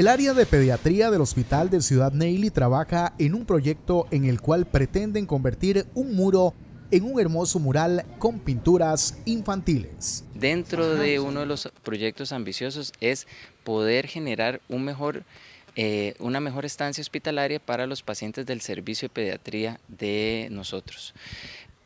El área de pediatría del Hospital de Ciudad Neily trabaja en un proyecto en el cual pretenden convertir un muro en un hermoso mural con pinturas infantiles. Dentro de uno de los proyectos ambiciosos es poder generar eh, una mejor estancia hospitalaria para los pacientes del servicio de pediatría de nosotros.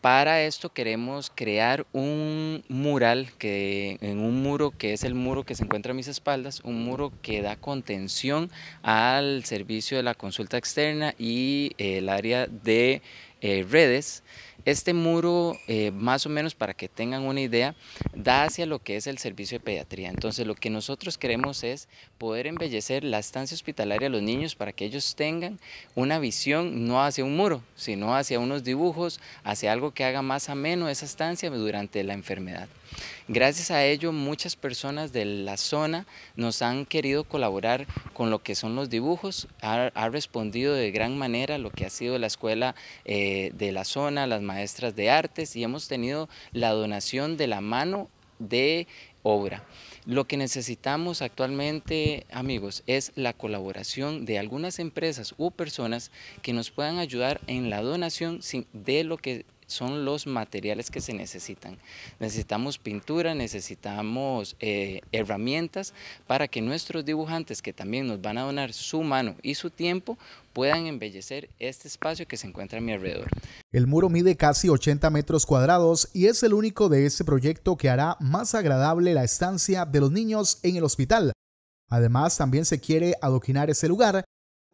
Para esto queremos crear un mural, que, en un muro que es el muro que se encuentra a mis espaldas, un muro que da contención al servicio de la consulta externa y eh, el área de eh, redes. Este muro, eh, más o menos para que tengan una idea, da hacia lo que es el servicio de pediatría. Entonces lo que nosotros queremos es poder embellecer la estancia hospitalaria a los niños para que ellos tengan una visión no hacia un muro, sino hacia unos dibujos, hacia algo que haga más ameno esa estancia durante la enfermedad. Gracias a ello, muchas personas de la zona nos han querido colaborar con lo que son los dibujos, ha, respondido de gran manera lo que ha sido la escuela eh, de la zona, las maestras de artes y hemos tenido la donación de la mano de obra. Lo que necesitamos actualmente, amigos, es la colaboración de algunas empresas u personas que nos puedan ayudar en la donación de lo que son los materiales que se necesitan. Necesitamos pintura, necesitamos eh, herramientas para que nuestros dibujantes, que también nos van a donar su mano y su tiempo, puedan embellecer este espacio que se encuentra a mi alrededor. El muro mide casi 80 metros cuadrados y es el único de ese proyecto que hará más agradable la estancia de los niños en el hospital. Además, también se quiere adoquinar ese lugar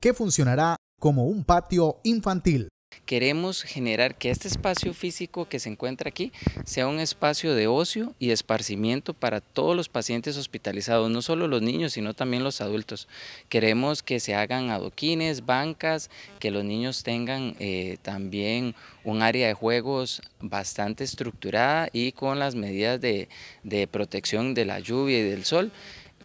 que funcionará como un patio infantil. Queremos generar que este espacio físico que se encuentra aquí sea un espacio de ocio y esparcimiento para todos los pacientes hospitalizados, no solo los niños, sino también los adultos. Queremos que se hagan adoquines, bancas, que los niños tengan eh, también un área de juegos bastante estructurada y con las medidas de, protección de la lluvia y del sol.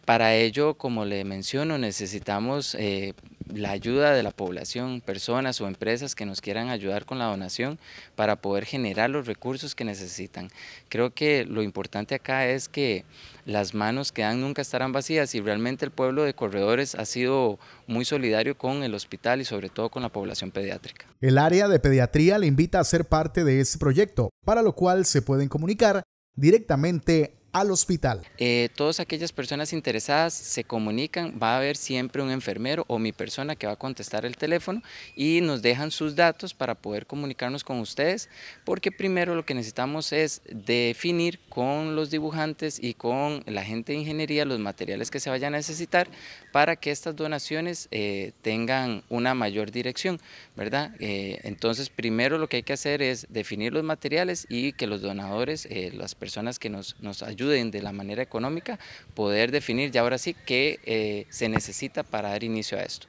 Para ello, como le menciono, necesitamos eh, la ayuda de la población, personas o empresas que nos quieran ayudar con la donación para poder generar los recursos que necesitan. Creo que lo importante acá es que las manos que dan nunca estarán vacías y realmente el pueblo de Corredores ha sido muy solidario con el hospital y sobre todo con la población pediátrica. El área de pediatría le invita a ser parte de ese proyecto, para lo cual se pueden comunicar directamente al hospital. Eh, todas aquellas personas interesadas se comunican, va a haber siempre un enfermero o mi persona que va a contestar el teléfono y nos dejan sus datos para poder comunicarnos con ustedes, porque primero lo que necesitamos es definir con los dibujantes y con la gente de ingeniería los materiales que se vayan a necesitar para que estas donaciones eh, tengan una mayor dirección, ¿verdad? Eh, entonces primero lo que hay que hacer es definir los materiales y que los donadores, las personas que nos, nos ayuden de la manera económica, poder definir ya ahora sí qué eh, se necesita para dar inicio a esto.